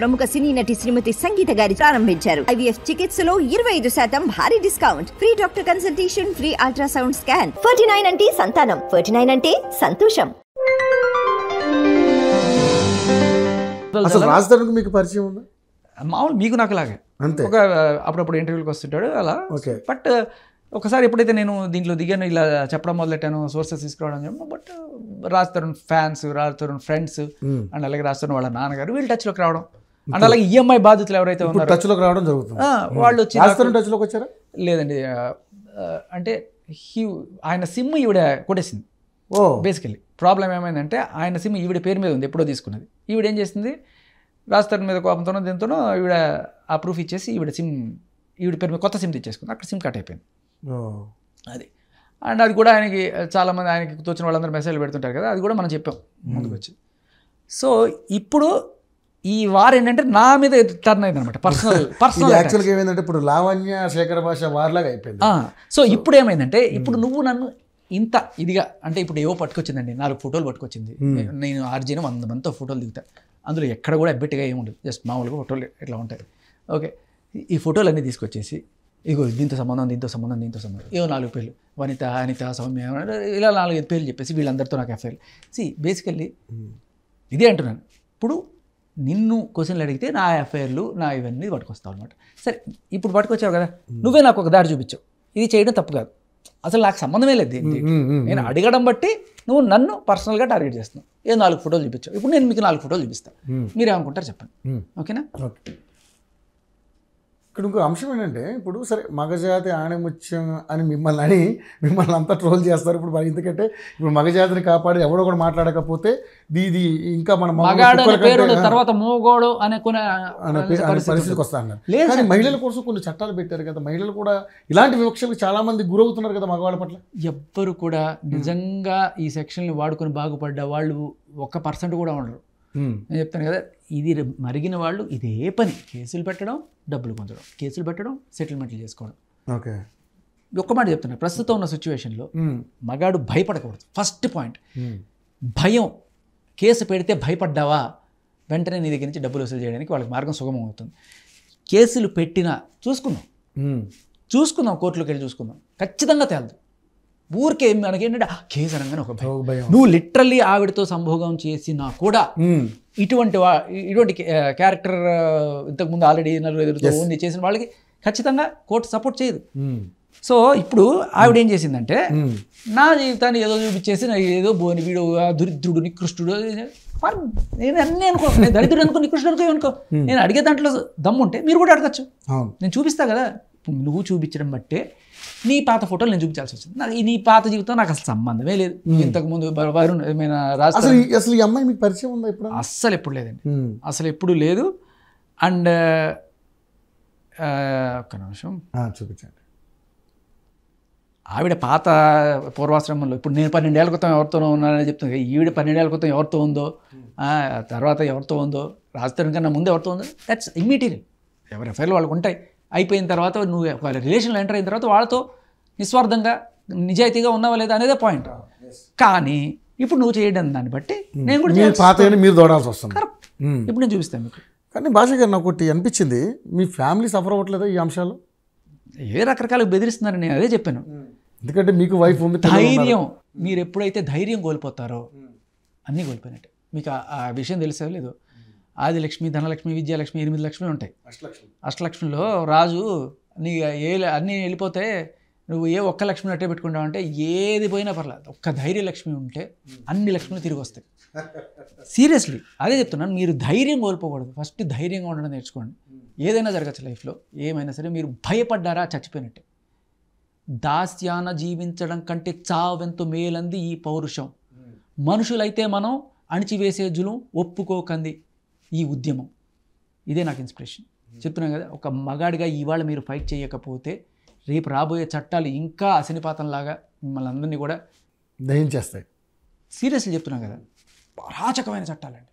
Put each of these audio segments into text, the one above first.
ప్రముఖ సినీ నటి శ్రీమతి సంగీత గారి ప్రారంభించారు ఐవీఎఫ్ చికిత్సలో ఇరవై ఐదు శాతం భారీ discount free doctor consultation free ultrasound scan forty nine అంటే సంతానం ఫార్టీ నైన్ అంటే సంతోషం అసలు రాజధానికి మీకు పరిచయం ఉందా మామూలు మీకు నాకు లాగే అంతే ఒక అప్పుడప్పుడు ఇంటర్వ్యూకి వస్తుంటాడు అలా ఓకే బట్ ఒకసారి ఎప్పుడైతే నేను దీంట్లో దిగాను ఇలా చెప్పడం మొదలెట్టాను సోర్సెస్ తీసుకురావడం చెప్పి but Raj Tarun fans Raj Tarun friends and అలాగే రాజ్ తరుణ్ వాళ్ళ నాన్నగారు వీళ్ళు టచ్లోకి రావడం అండ్ అలాగే ఈఎంఐ e బాధితులు ఎవరైతే ఉన్నారో టచ్లోకి రావడం జరుగుతుంది వాళ్ళు hmm. వచ్చి టచ్లోకి వచ్చారా లేదండి అంటే హీ ఆయన సిమ్ ఈవిడ కొట్టేసింది ఓ బేసికలీ ప్రాబ్లం ఏమైందంటే ఆయన సిమ్ ఈవిడ పేరు మీద ఉంది ఎప్పుడో తీసుకున్నది ఈవిడ ఏం చేసింది రాజస్థాన్ మీద కోపంతోనో దీంతోనో ఈవిడ ఆ ప్రూఫ్ ఇచ్చేసి ఈవిడ సిమ్ ఈవిడ పేరు మీద కొత్త సిమ్ తెచ్చేసుకుంది అక్కడ సిమ్ కట్ అయిపోయింది అది అండ్ అది కూడా ఆయనకి చాలామంది ఆయనకి తోచిన వాళ్ళందరూ మెసేజ్లు పెడుతుంటారు కదా అది కూడా మనం చెప్పాం hmm. ముందుకు వచ్చి సో ఇప్పుడు ఈ వార్ ఏంటంటే నా మీద టర్న్ అయింది అనమాట పర్సనల్ పర్సనల్ యాక్చువల్గా ఏమైందంటే ఇప్పుడు లావణ్య శేఖర భాష వార్లాగా అయిపోయింది సో ఇప్పుడు ఏమైందంటే hmm. ఇప్పుడు నువ్వు నన్ను ఇంత ఇదిగా అంటే ఇప్పుడు ఏవో పట్టుకొచ్చిందండి నాలుగు ఫోటోలు పట్టుకొచ్చింది hmm. నేను ఆర్జీన వంద మందితో ఫోటోలు దిగుతా అందులో ఎక్కడ కూడా అబ్బెట్టుగా ఏమి ఉండదు జస్ట్ మామూలుగా ఫోటోలు ఇట్లా ఉంటాయి ఓకే ఈ ఫోటోలు అన్నీ తీసుకొచ్చేసి ఇగో దీంతో సంబంధం దీంతో సంబంధం దీంతో సంబంధం ఏవో నాలుగు పేర్లు వనిత అనిత సౌమ్య ఇలా ఐదు పేర్లు చెప్పేసి వీళ్ళందరితో నాకు ఎఫ్ఐఆర్ సి బేసికల్లీ hmm. ఇదే అంటున్నాను ఇప్పుడు నిన్ను క్వశ్చన్లు అడిగితే నా అఫైర్లు నా ఇవన్నీ పట్టుకొస్తావు అనమాట సరే ఇప్పుడు పట్టుకొచ్చావు కదా నువ్వే నాకు ఒక దారి చూపించావు ఇది చేయడం తప్పు కాదు అసలు నాకు సంబంధమే లేదు నేను అడగడం బట్టి నువ్వు నన్ను పర్సనల్గా టార్గెట్ చేస్తున్నావు ఏదో నాలుగు ఫోటోలు చూపించావు ఇప్పుడు నేను మీకు నాలుగు ఫోటోలు చూపిస్తాను మీరేమనుకుంటారు చెప్పండి ఓకేనా ఓకే ఇక్కడ ఇంకో అంశం ఏంటంటే ఇప్పుడు సరే మగజాతి ఆణిముత్యం అని మిమ్మల్ని అని మిమ్మల్ని అంతా ట్రోల్ చేస్తారు ఇప్పుడు మరి ఎందుకంటే ఇప్పుడు మగజాతిని కాపాడి ఎవడో కూడా మాట్లాడకపోతే దీది ఇంకా మన తర్వాత మూగోడు అనే పరిస్థితికి వస్తాను కానీ మహిళల కోసం కొన్ని చట్టాలు పెట్టారు కదా మహిళలు కూడా ఇలాంటి వివక్షలకు చాలా మంది గురవుతున్నారు కదా మగవాళ్ళ పట్ల ఎవ్వరు కూడా నిజంగా ఈ సెక్షన్ని వాడుకొని బాగుపడ్డ వాళ్ళు ఒక్క పర్సెంట్ కూడా ఉండరు నేను చెప్తాను కదా ఇది మరిగిన వాళ్ళు ఇదే పని కేసులు పెట్టడం డబ్బులు పొందడం కేసులు పెట్టడం సెటిల్మెంట్లు చేసుకోవడం ఓకే ఒక్క మాట చెప్తున్నా ప్రస్తుతం ఉన్న సిచ్యువేషన్లో మగాడు భయపడకూడదు ఫస్ట్ పాయింట్ భయం కేసు పెడితే భయపడ్డావా వెంటనే నీ దగ్గర నుంచి డబ్బులు వసూలు చేయడానికి వాళ్ళకి మార్గం సుగమం అవుతుంది కేసులు పెట్టినా చూసుకున్నాం చూసుకుందాం కోర్టులోకి వెళ్ళి చూసుకుందాం ఖచ్చితంగా తేలదు ఊరికే మనకేంటంటే కేసు అనగానే ఒక భయం నువ్వు లిటరల్లీ ఆవిడతో సంభోగం చేసినా కూడా ఇటువంటి ఇటువంటి క్యారెక్టర్ ఇంతకుముందు ఆల్రెడీ నలుగురు ఓన్లీ చేసిన వాళ్ళకి ఖచ్చితంగా కోర్టు సపోర్ట్ చేయదు సో ఇప్పుడు ఆవిడ ఏం చేసిందంటే నా జీవితాన్ని ఏదో చూపించేసి ఏదో బోని వీడు దరిద్రుడు నికృష్టుడు నేను అన్నీ అనుకో నేను దరిద్రుడు అనుకో నికృష్టుడు అనుకో అనుకో నేను అడిగే దాంట్లో దమ్ముంటే మీరు కూడా అడగచ్చు నేను చూపిస్తా కదా నువ్వు చూపించడం బట్టే నీ పాత ఫోటోలు నేను చూపించాల్సి వచ్చింది నాకు నీ పాత జీవితం నాకు అసలు సంబంధమే లేదు ఇంతకు ముందు వరుణ్ ఏమైనా రాజు అసలు ఈ అమ్మాయి మీకు పరిచయం ఉందా ఇప్పుడు అస్సలు ఎప్పుడు లేదండి అసలు ఎప్పుడు లేదు అండ్ ఒక్క నిమిషం చూపించండి ఆవిడ పాత పూర్వాశ్రమంలో ఇప్పుడు నేను పన్నెండేళ్ళ క్రితం ఎవరితోనో ఉన్నానని చెప్తాను ఈవిడ పన్నెండేళ్ళ క్రితం ఎవరితో ఉందో తర్వాత ఎవరితో ఉందో రాజధాని కన్నా ముందు ఎవరితో ఉందో దట్స్ ఇమ్మీటీరియల్ ఎవరి ఎఫ్ఐఆర్లు వాళ్ళకు ఉంటాయి అయిపోయిన తర్వాత నువ్వు వాళ్ళ రిలేషన్లో ఎంటర్ అయిన తర్వాత వాళ్ళతో నిస్వార్థంగా నిజాయితీగా ఉన్నావా లేదా అనేదే పాయింట్ ah, కానీ ఇప్పుడు నువ్వు చేయడం దాన్ని బట్టి hmm. నేను కూడా మీరు దోడాల్సి వస్తుంది hmm. ఇప్పుడు నేను చూపిస్తాను మీకు కానీ భాష గారు నాకు ఒకటి అనిపించింది మీ ఫ్యామిలీ సఫర్ అవ్వట్లేదా ఈ అంశాలు ఏ రకరకాల బెదిరిస్తున్నారని నేను అదే చెప్పాను hmm. ఎందుకంటే మీకు వైఫ్ ఉంది ధైర్యం మీరు ఎప్పుడైతే ధైర్యం కోల్పోతారో అన్నీ కోల్పోయినట్టు మీకు ఆ విషయం తెలిసేది లేదో ఆదిలక్ష్మి ధనలక్ష్మి విజయలక్ష్మి ఎనిమిది లక్ష్మి ఉంటాయి అష్టలక్ష్మిలో రాజు నీ ఏ అన్నీ వెళ్ళిపోతే నువ్వు ఏ ఒక్క లక్ష్మి అట్టే పెట్టుకుంటావు అంటే ఏది పోయినా పర్లేదు ఒక్క ధైర్యలక్ష్మి ఉంటే అన్ని లక్ష్మిలు తిరిగి వస్తాయి సీరియస్లీ అదే చెప్తున్నాను మీరు ధైర్యం కోల్పోకూడదు ఫస్ట్ ధైర్యంగా ఉండడం నేర్చుకోండి hmm. ఏదైనా జరగచ్చు లైఫ్లో ఏమైనా సరే మీరు భయపడ్డారా చచ్చిపోయినట్టే దాస్యాన జీవించడం కంటే చావెంతో మేలంది ఈ పౌరుషం hmm. మనుషులైతే మనం అణిచివేసే జులు ఒప్పుకోకంది ఈ ఉద్యమం ఇదే నాకు ఇన్స్పిరేషన్ చెప్తున్నాను కదా ఒక మగాడిగా ఇవాళ మీరు ఫైట్ చేయకపోతే రేపు రాబోయే చట్టాలు ఇంకా లాగా మిమ్మల్ని అందరినీ కూడా దహించేస్తాయి సీరియస్లీ చెప్తున్నాం కదా అరాచకమైన చట్టాలండి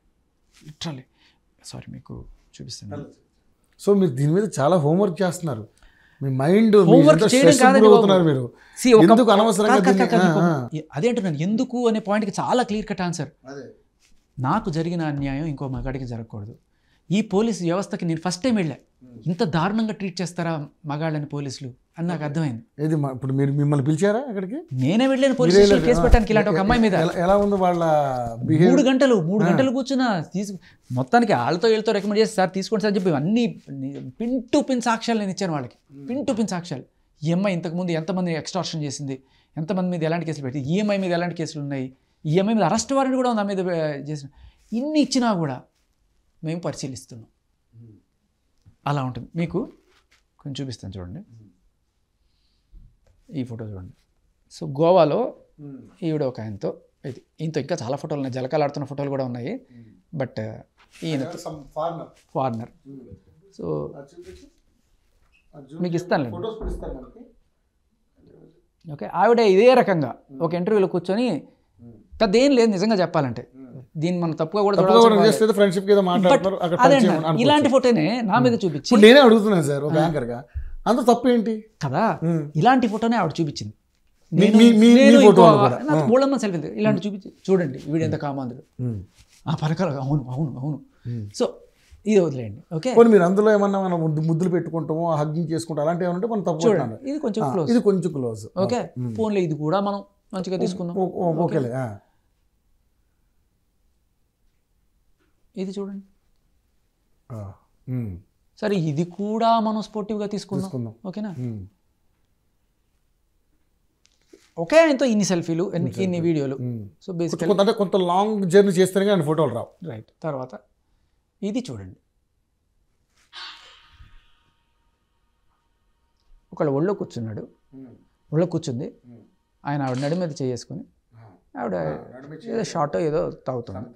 లిటరలీ సారీ మీకు చూపిస్తాను సో మీరు దీని మీద చాలా హోంవర్క్ చేస్తున్నారు మీ మైండ్ హోంవర్క్ చేయడం మీరు ఎందుకు అదే అంటున్నాను ఎందుకు అనే పాయింట్కి చాలా క్లియర్ కట్ ఆన్సర్ నాకు జరిగిన అన్యాయం ఇంకో మగాడికి జరగకూడదు ఈ పోలీస్ వ్యవస్థకి నేను ఫస్ట్ టైం వెళ్ళా ఇంత దారుణంగా ట్రీట్ చేస్తారా మగాళ్ళని పోలీసులు అని నాకు అర్థమైంది ఏది ఇప్పుడు మీరు మిమ్మల్ని పిలిచారా అక్కడికి నేనే వెళ్ళాను పోలీస్ కేసు పెట్టడానికి ఇలాంటి ఒక అమ్మాయి మీద ఎలా ఉంది వాళ్ళ మూడు గంటలు మూడు గంటలు కూర్చున్న తీసు మొత్తానికి వాళ్ళతో వీళ్ళతో రికమెండ్ చేసి సార్ తీసుకోండి సార్ చెప్పి అన్ని పిన్ టు పిన్ సాక్ష్యాలు నేను ఇచ్చాను వాళ్ళకి పిన్ టు పిన్ సాక్ష్యాలు ఈ అమ్మాయి ఇంతకుముందు ఎంతమంది ఎక్స్ట్రాక్షన్ చేసింది ఎంతమంది మీద ఎలాంటి కేసులు పెట్టి ఈఎంఐ మీద ఎలాంటి కేసులు ఉన్నాయి ఈఎంఐ మీద అరెస్ట్ వారెంట్ కూడా నా మీద చేసిన ఇన్ని ఇచ్చినా కూడా మేము పరిశీలిస్తున్నాం అలా ఉంటుంది మీకు కొంచెం చూపిస్తాను చూడండి ఈ ఫోటో చూడండి సో గోవాలో hmm. ఈవిడ ఒక ఆయనతో ఇది ఈయనతో ఇంకా చాలా ఫోటోలు ఉన్నాయి జలకాలాడుతున్న ఫోటోలు కూడా ఉన్నాయి hmm. బట్ ఈయన ఫార్నర్ సో మీకు ఇస్తాను ఓకే ఆవిడ ఇదే రకంగా ఒక hmm. ఇంటర్వ్యూలో కూర్చొని అదేం లేదు నిజంగా చెప్పాలంటే దీన్ని మనం తప్పుగా కూడా ఫ్రెండ్షిప్ ఇలాంటి ఫోటోనే నా మీద చూపించి నేనే అడుగుతున్నాను సార్ ఒక గా అంత తప్పు ఏంటి కదా ఇలాంటి ఫోటోనే ఆవిడ చూపించింది నేను సెల్ఫీ ఇలాంటి చూపించి చూడండి వీడు ఎంత కామాంధుడు ఆ పరకాల అవును అవును అవును సో ఇది వదిలేయండి ఓకే కొన్ని మీరు అందులో ఏమన్నా మనం ముద్దులు పెట్టుకుంటాము హగ్గింగ్ చేసుకుంటాం అలాంటి ఏమంటే మనం తప్పు చూడండి ఇది కొంచెం క్లోజ్ ఇది కొంచెం క్లోజ్ ఓకే ఫోన్లో ఇది కూడా మనం మంచిగా తీసుకుందాం ఓకేలే ఇది చూడండి సరే ఇది కూడా మనం స్పోర్టివ్గా తీసుకుందాం ఓకేనా ఒకే ఆయనతో ఇన్ని సెల్ఫీలు ఇన్ని వీడియోలు సో బేసిక్ అంటే కొంత లాంగ్ జర్నీ చేస్తేనే ఆయన ఫోటోలు రావు రైట్ తర్వాత ఇది చూడండి ఒకళ్ళు ఒళ్ళో కూర్చున్నాడు ఒళ్ళో కూర్చుంది ఆయన ఆవిడ నడి మీద చేసుకొని ఆవిడ ఏదో షార్ట్ ఏదో తాగుతుంది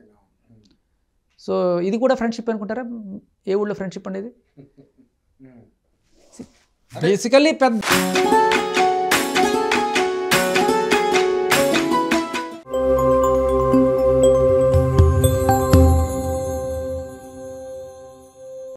సో ఇది కూడా ఫ్రెండ్షిప్ అనుకుంటారా ఏ ఊళ్ళో ఫ్రెండ్షిప్ అనేది బేసికల్లీ పెద్ద